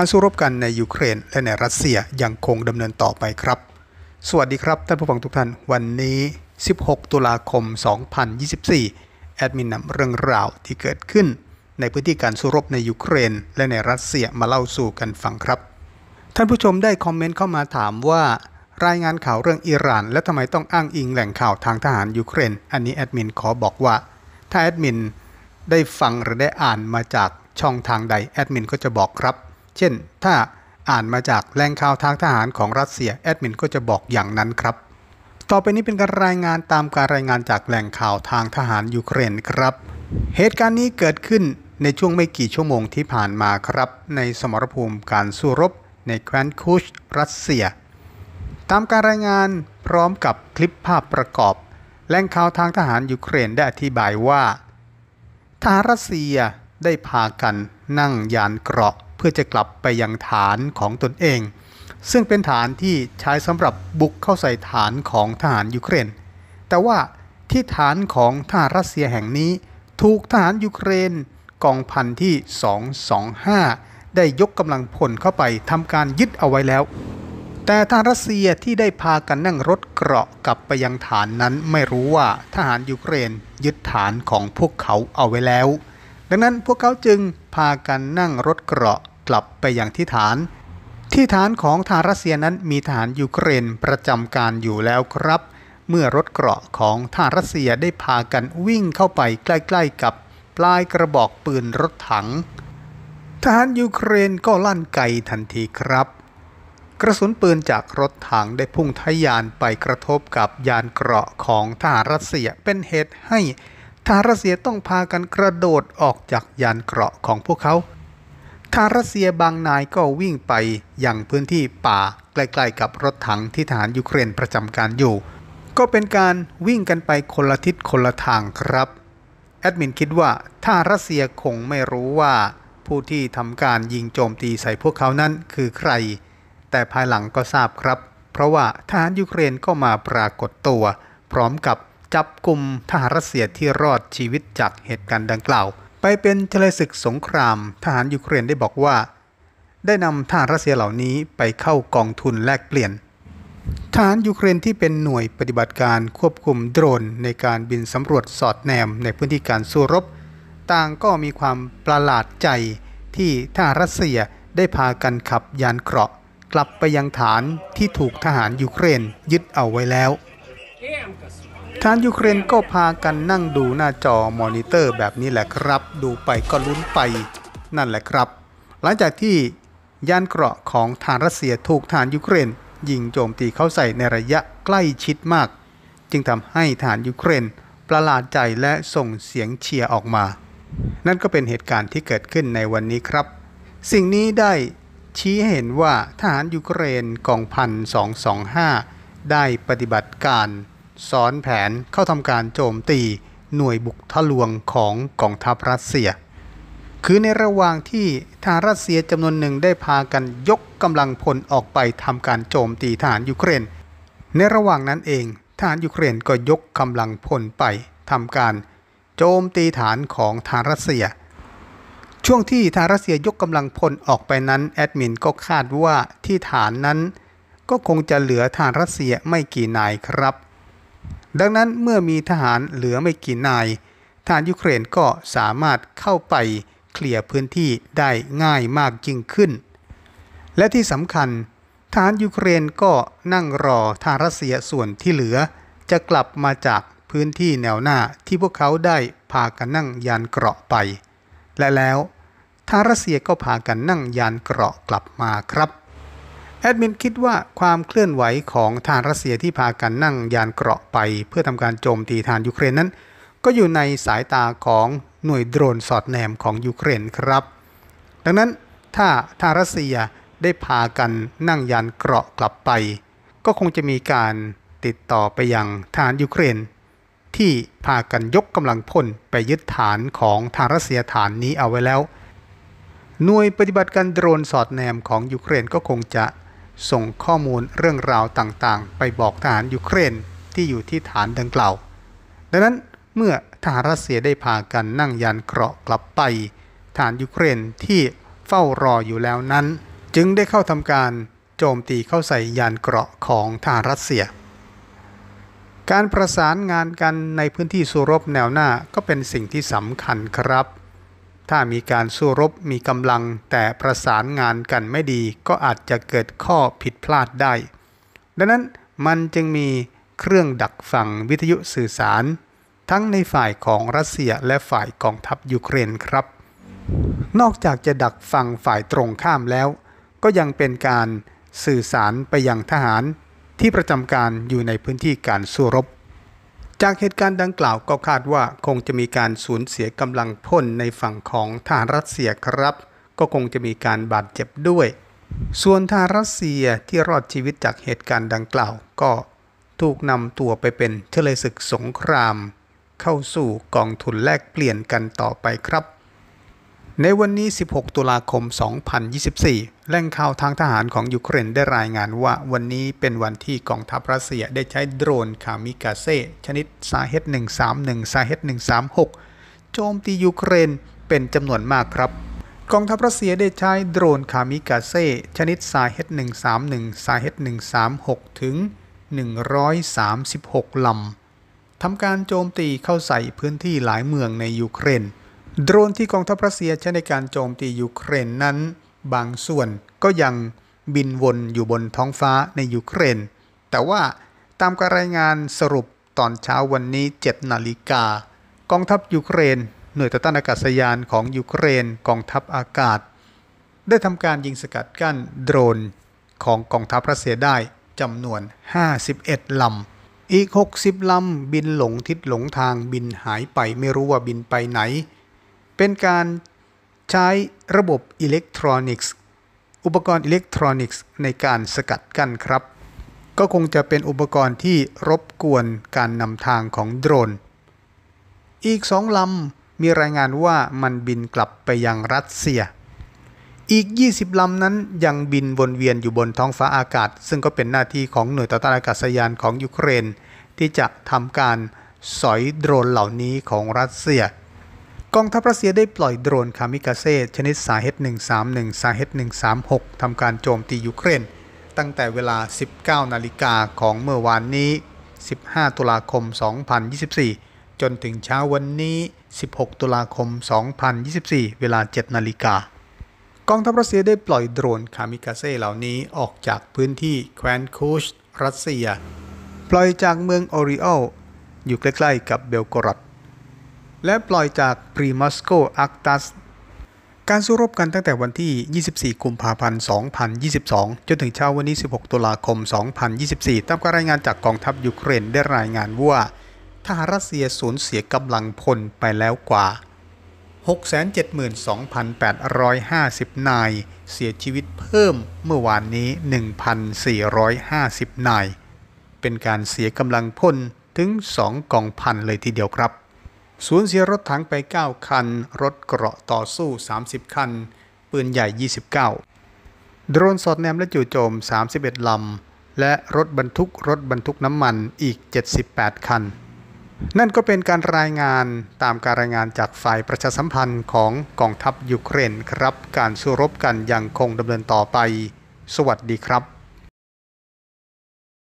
การสู้รบกันในยูเครนและในรัสเซียยังคงดำเนินต่อไปครับ สวัสดีครับ ท่านผู้ฟังทุกท่าน วันนี้ 16 ตุลาคม 2024แอดมินนำเรื่องราวที่เกิดขึ้นในพื้นที่การสู้รบในยูเครน และในรัสเซียมาเล่าสู่กันฟังครับ ท่านผู้ชมได้คอมเมนต์เข้ามาถามว่า รายงานข่าวเรื่องอิหร่าน และทำไมต้องอ้างอิงแหล่งข่าวทางทหารยูเครน อันนี้แอดมินขอบอกว่าถ้าแอดมินได้ฟังหรือได้อ่านมาจากช่องทางใดแอดมินก็จะบอกครับเช่นถ้าอ่านมาจากแหล่งข่าวทางทหารของรัสเซียแอดมินก็จะบอกอย่างนั้นครับ ต่อไปนี้เป็นการรายงานตามการรายงานจากแหล่งข่าวทางทหารยูเครนครับ เหตุการณ์นี้เกิดขึ้นในช่วงไม่กี่ชั่วโมงที่ผ่านมาครับ ในสมรภูมิการสู้รบในแคว้นคูชรัสเซีย ตามการรายงานพร้อมกับคลิปภาพประกอบแหล่งข่าวทางทหารยูเครนได้อธิบายว่าทหารรัสเซียได้พากันนั่งยานเกราะเพื่อจะกลับไปยังฐานของตนเอง ซึ่งเป็นฐานที่ใช้สำหรับบุกเข้าใส่ฐานของทหารยูเครน แต่ว่าที่ฐานของทหารรัสเซียแห่งนี้ถูกทหารยูเครนกองพันที่ 225 ได้ยกกำลังพลเข้าไปทำการยึดเอาไว้แล้ว แต่ทหารรัสเซียที่ได้พากันนั่งรถเกราะกลับไปยังฐานนั้นไม่รู้ว่าทหารยูเครนยึดฐานของพวกเขาเอาไว้แล้ว ดังนั้นพวกเขาจึงพากันนั่งรถเกราะกลับไปยังที่ฐาน ที่ฐานของทางรัสเซียนั้นมีฐานยูเครนประจำการอยู่แล้วครับ เมื่อรถเกราะของทางรัสเซียได้พากันวิ่งเข้าไปใกล้ๆกับปลายกระบอกปืนรถถังทหารยูเครนก็ลั่นไกทันทีครับ กระสุนปืนจากรถถังได้พุ่งทะยานไปกระทบกับยานเกราะของทหารรัสเซียเป็นเหตุให้ทหารรัสเซียต้องพากันกระโดดออกจากยานเกราะของพวกเขาทารัสเซียบางนายก็วิ่งไปยังพื้นที่ป่าใกล้ ๆ กับรถถังที่ทหารยูเครนประจำการอยู่ ก็เป็นการวิ่งกันไปคนละทิศคนละทางครับ แอดมินคิดว่าทารัสเซียคงไม่รู้ว่า ผู้ที่ทำการยิงโจมตีใส่พวกเขานั้นคือใคร แต่ภายหลังก็ทราบครับ เพราะว่าทหารยูเครนก็มาปรากฏตัว พร้อมกับจับกลุ่มทหารรัสเซียที่รอดชีวิตจากเหตุการณ์ดังกล่าวไปเป็นทะเลศึกสงคราม ทหารยูเครนได้บอกว่า ได้นำทหารรัสเซียเหล่านี้ไปเข้ากองทุนแลกเปลี่ยนทหารยูเครนที่เป็นหน่วยปฏิบัติการควบคุมโดรนในการบินสำรวจสอดแนมในพื้นที่การสู้รบต่างก็มีความประหลาดใจที่ทหารรัสเซียได้พากันขับยานเกราะ กลับไปยังฐานที่ถูกทหารยูเครนยึดเอาไว้แล้วทางยูเครนก็พากันนั่งดูหน้าจอมอนิเตอร์แบบนี้แหละครับ ดูไปก็ลุ้นไป นั่นแหละครับ หลังจากที่ยานเกราะของทางรัสเซียถูกทางยูเครนยิงโจมตีเข้าใส่ในระยะใกล้ชิดมาก จึงทำให้ทางยูเครนประหลาดใจและส่งเสียงเชียร์ออกมา นั่นก็เป็นเหตุการณ์ที่เกิดขึ้นในวันนี้ครับสิ่งนี้ได้ชี้เห็นว่าทหารยูเครนกองพัน225 ได้ปฏิบัติการสอนแผนเข้าทำการโจมตีหน่วยบุกทะลวงของกองทัพรัสเซีย คือในระหว่างที่ทหารรัสเซียจำนวนหนึ่งได้พากันยกกำลังพลออกไปทำการโจมตีฐานยูเครน ในระหว่างนั้นเองทหารยูเครนก็ยกกำลังพลไปทำการโจมตีฐานของทหารรัสเซีย ช่วงที่ทหารรัสเซียยกกำลังพลออกไปนั้น แอดมินก็คาดว่าที่ฐานนั้นก็คงจะเหลือทหารรัสเซียไม่กี่นายครับดังนั้นเมื่อมีทหารเหลือไม่กี่นาย ทหารยูเครนก็สามารถเข้าไปเคลียร์พื้นที่ได้ง่ายมากยิ่งขึ้น และที่สำคัญทหารยูเครนก็นั่งรอทางรัสเซียส่วนที่เหลือ จะกลับมาจากพื้นที่แนวหน้าที่พวกเขาได้พากันนั่งยานเกราะไป และแล้วทารัสเซียก็พากันนั่งยานเกราะกลับมาครับแอดมินคิดว่าความเคลื่อนไหวของทางรัสเซียที่พากันนั่งยานเกราะไป เพื่อทำการโจมตีทางยูเครนนั้น ก็อยู่ในสายตาของหน่วยโดรนสอดแนมของยูเครนครับ ดังนั้นถ้าทางรัสเซียได้พากันนั่งยานเกราะกลับไป ก็คงจะมีการติดต่อไปยังทานยูเครน ที่พากันยกกำลังพลไปยึดฐานของทางรัสเซียฐานนี้เอาไว้แล้ว หน่วยปฏิบัติการโดรนสอดแนมของยูเครนก็คงจะส่งข้อมูลเรื่องราวต่างๆ ไปบอกทหารยูเครนที่อยู่ที่ฐานดังกล่าว ดังนั้นเมื่อทหารรัสเซียได้พากันนั่งยานเกราะกลับไป ฐานยูเครนที่เฝ้ารออยู่แล้วนั้น จึงได้เข้าทำการโจมตีเข้าใส่ยานเกราะของทหารรัสเซีย การประสานงานกันในพื้นที่สุรบแนวหน้าก็เป็นสิ่งที่สำคัญครับถ้ามีการสู้รบมีกำลังแต่ประสานงานกันไม่ดีก็อาจจะเกิดข้อผิดพลาดได้ ดังนั้นมันจึงมีเครื่องดักฟังวิทยุสื่อสารทั้งในฝ่ายของรัสเซียและฝ่ายกองทัพยูเครนครับ นอกจากจะดักฟังฝ่ายตรงข้ามแล้ว ก็ยังเป็นการสื่อสารไปยังทหารที่ประจำการอยู่ในพื้นที่การสู้รบจากเหตุการณ์ดังกล่าวก็คาดว่าคงจะมีการสูญเสียกำลังพลในฝั่งของทหารรัสเซียครับ ก็คงจะมีการบาดเจ็บด้วย ส่วนทหารรัสเซียที่รอดชีวิตจากเหตุการณ์ดังกล่าวก็ถูกนำตัวไปเป็นเทเลศึกสงคราม เข้าสู่กองทุนแลกเปลี่ยนกันต่อไปครับในวันนี้ 16 ตุลาคม 2024แหล่งข่าวทางทหารของยูเครนได้รายงานว่าวันนี้เป็นวันที่กองทัพรัสเซียได้ใช้โดรนคามิกาเซ่ชนิดซาเฮต131ซาเฮต136 โจมตียูเครนเป็นจำนวนมากครับ กองทัพรัสเซียได้ใช้โดรนคามิกาเซ่ชนิดซาเฮต131ซาเฮต136ถึง 136ลำทำการโจมตีเข้าใส่พื้นที่หลายเมืองในยูเครนโดรน ที่ กองทัพรัสเซียใช้ในการโจมตียูเครนนั้น บางส่วนก็ยังบินวนอยู่บนท้องฟ้าในยูเครน แต่ว่าตามการรายงานสรุปตอนเช้าวันนี้ 7นาฬิกากองทัพยูเครน หน่วยต่อต้านอากาศยานของ ยูเครนกองทัพอากาศ ได้ทำการยิงสกัดกั้นโดรนของกองทัพรัสเซียได้จำนวน 51ลำอีก 60ลำบินหลงทิศหลงทางบินหายไปไม่รู้ว่าบินไปไหนเป็นการใช้ระบบอิเล็กทรอนิกส์ อุปกรณ์อิเล็กทรอนิกส์ในการสกัดกั้นครับ ก็คงจะเป็นอุปกรณ์ที่รบกวนการนำทางของโดรน อีกสองลำมีรายงานว่ามันบินกลับไปยังรัสเซีย อีก 20 ลำนั้นยังบินวนเวียนอยู่บนท้องฟ้าอากาศ ซึ่งก็เป็นหน้าที่ของหน่วยต่อต้านอากาศยานของยูเครน ที่จะทำการสอยโดรนเหล่านี้ของรัสเซียกองทัพรัสเซียได้ปล่อยโดรนคามิกาเซ่ชนิดสาเฮต131สาเฮต136 ทำการโจมตียูเครนตั้งแต่เวลา 19 นาฬิกาของเมื่อวานนี้ 15 ตุลาคม 2024 จนถึงเช้าวันนี้ 16 ตุลาคม 2024 เวลา 7 นาฬิกา กองทัพรัสเซียได้ปล่อยโดรนคามิกาเซ่เหล่านี้ออกจากพื้นที่แคว้นคูชรัสเซีย ปล่อยจากเมืองออริโออยู่ใกล้ๆ กับเบลกรดและปล่อยจากปรีมัสโกอักตัส การสู้รบกันตั้งแต่วันที่ 24กุมภาพันธ์2022 จนถึงเช้าวันนี้ 16ตุลาคม 2024ตามการรายงานจากกองทัพยูเครนได้รายงานว่า ทหารรัสเซียสูญเสียกำลังพลไปแล้วกว่า672,850 นาย เสียชีวิตเพิ่มเมื่อวานนี้ 1,450 นาย เป็นการเสียกำลังพลถึง2กองพันเลยทีเดียวครับสูญเสียรถถังไป 9 คัน รถเกราะต่อสู้ 30 คัน ปืนใหญ่ 29โดรนสอดแนมและจู่โจม 31 ลำ และรถบรรทุกรถบรรทุกน้ำมันอีก 78 คัน นั่นก็เป็นการรายงานตามการรายงานจากฝ่ายประชาสัมพันธ์ของกองทัพยูเครนครับ การสู้รบกันยังคงดำเนินต่อไป สวัสดีครับ